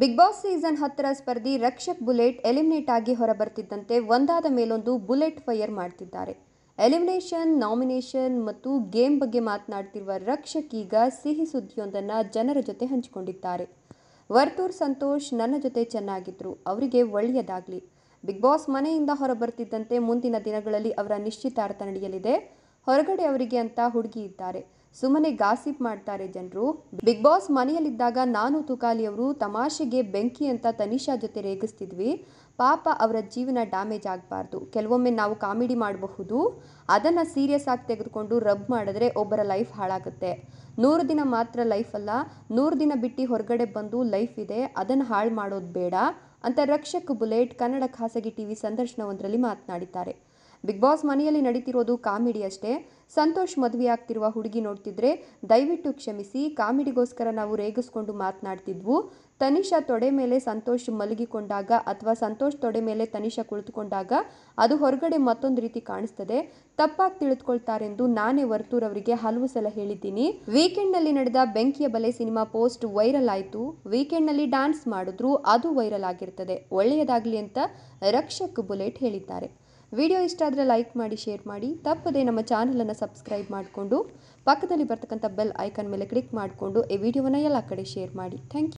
big boss season ಹತ್ತರ ಸ್ಪರ್ಧಿ Rakshak bullet eliminate ಆಗಿ ಹೊರಬರ್ತಿದ್ದಂತೆ ಒಂದಾದ ಮೇಲೊಂದು ಬುಲೆಟ್ ಫೈರ್ ಮಾಡ್ತಿದ್ದಾರೆ ಎಲಿಮಿನೇಷನ್ ನಾಮಿನೇಷನ್ ಮತ್ತು ಗೇಮ್ ಬಗ್ಗೆ ಮಾತನಾಡ್ತಿರುವ ರಕ್ಷಕ್ ಈಗ ಸಿಹಿ ಸುದ್ದಿಯೊಂದನ್ನು ಜನರ ಜೊತೆ ಹಂಚಿಕೊಂಡಿದ್ದಾರೆ ವರ್ತೂರ್ ಸಂತೋಷ್ ನನ್ನ ಜೊತೆ ಚೆನ್ನಾಗಿದ್ರು ಅವರಿಗೆ ಒಳ್ಳೆಯದಾಗಲಿ ಬಿಗ್ ಬಾಸ್ ಮನೆಯಿಂದ ಹೊರಬರ್ತಿದ್ದಂತೆ ಮುಂದಿನ ದಿನಗಳಲ್ಲಿ ಅವರ ನಿಶ್ಚಿತಾರ್ಥ ನಡೆಯಲಿದೆ ಹೊರಗಡೆ ಅವರಿಗೆ ಅಂತ ಹುಡುಗಿ ಇದ್ದಾರೆ ಸುಮ್ಮನೆ ಗಾಸಿಪ್ ಮಾಡ್ತಾರೆ ಜನರು ಬಿಗ್ ಬಾಸ್ ಮನೆಯಲ್ಲಿದ್ದಾಗ ನಾನು ತುಕಾಲಿ ಅವರು ತಮಾಷೆಗೆ ಬೆಂಕಿ ಅಂತ ತನಿಷಾ ಜೊತೆ ರೇಗಿಸ್ತಿದ್ವಿ ಪಾಪ ಅವರ ಜೀವನ ಡ್ಯಾಮೇಜ್ ಆಗಬಾರ್ದು ಕೆಲವೊಮ್ಮೆ ನಾವು ಕಾಮಿಡಿ ಮಾಡಬಹುದು ಅದನ್ನು ಸೀರಿಯಸ್ ಆಗಿ ತೆಗೆದುಕೊಂಡು ರಬ್ ಮಾಡಿದ್ರೆ ಒಬ್ಬರ ಲೈಫ್ ಹಾಳಾಗುತ್ತೆ ನೂರು ದಿನ ಮಾತ್ರ ಲೈಫ್ ಅಲ್ಲ ನೂರು ದಿನ ಬಿಟ್ಟು ಹೊರಗಡೆ ಬಂದು ಲೈಫ್ ಇದೆ ಅದನ್ನು ಹಾಳು ಮಾಡೋದು ಬೇಡ ಅಂತ ರಕ್ಷಕ್ ಬುಲೆಟ್ ಕನ್ನಡ ಖಾಸಗಿ ಟಿವಿ ಸಂದರ್ಶನವೊಂದರಲ್ಲಿ ಮಾತನಾಡಿದ್ದಾರೆ ಬಿಗ್ ಬಾಸ್ ಮನೆಯಲ್ಲಿ ನಡೀತಿರೋದು ಕಾಮಿಡಿ ಅಷ್ಟೇ ಸಂತೋಷ್ ಮದುವೆ ಆಗ್ತಿರುವ ಹುಡುಗಿ ನೋಡ್ತಿದ್ರೆ ದಯವಿಟ್ಟು ಕ್ಷಮಿಸಿ ಕಾಮಿಡಿಗೋಸ್ಕರ ನಾವು ರೇಗಿಸ್ಕೊಂಡು ಮಾತನಾಡ್ತಿದ್ವು ತನಿಷಾ ತೊಡೆ ಮೇಲೆ ಸಂತೋಷ್ ಮಲಗಿಕೊಂಡಾಗ ಅಥವಾ ಸಂತೋಷ್ ತೊಡೆ ಮೇಲೆ ತನಿಷಾ ಕುಳಿತುಕೊಂಡಾಗ ಅದು ಹೊರಗಡೆ ಮತ್ತೊಂದು ರೀತಿ ಕಾಣಿಸ್ತದೆ ತಪ್ಪಾಗಿ ತಿಳಿದುಕೊಳ್ತಾರೆಂದು ನಾನೇ ವರ್ತೂರ್ ಅವರಿಗೆ ಹಲವು ಸಲ ಹೇಳಿದ್ದೀನಿ ವೀಕೆಂಡ್ನಲ್ಲಿ ನಡೆದ ಬೆಂಕಿಯ ಬಲೆ ಸಿನಿಮಾ ಪೋಸ್ಟ್ ವೈರಲ್ ಆಯಿತು ವೀಕೆಂಡ್ನಲ್ಲಿ ಡ್ಯಾನ್ಸ್ ಮಾಡಿದ್ರು ಅದು ವೈರಲ್ ಆಗಿರ್ತದೆ ಒಳ್ಳೆಯದಾಗಲಿ ಅಂತ ರಕ್ಷಕ್ ಬುಲೆಟ್ ಹೇಳಿದ್ದಾರೆ ವಿಡಿಯೋ ಇಷ್ಟ ಆದರೆ ಲೈಕ್ ಮಾಡಿ ಶೇರ್ ಮಾಡಿ ತಪ್ಪದೇ ನಮ್ಮ ಚಾನಲನ್ನು ಸಬ್ಸ್ಕ್ರೈಬ್ ಮಾಡಿಕೊಂಡು ಪಕ್ಕದಲ್ಲಿ ಬರ್ತಕ್ಕಂಥ ಬೆಲ್ ಐಕನ್ ಮೇಲೆ ಕ್ಲಿಕ್ ಮಾಡಿಕೊಂಡು ಈ ವಿಡಿಯೋವನ್ನು ಎಲ್ಲ ಕಡೆ ಶೇರ್ ಮಾಡಿ ಥ್ಯಾಂಕ್ ಯು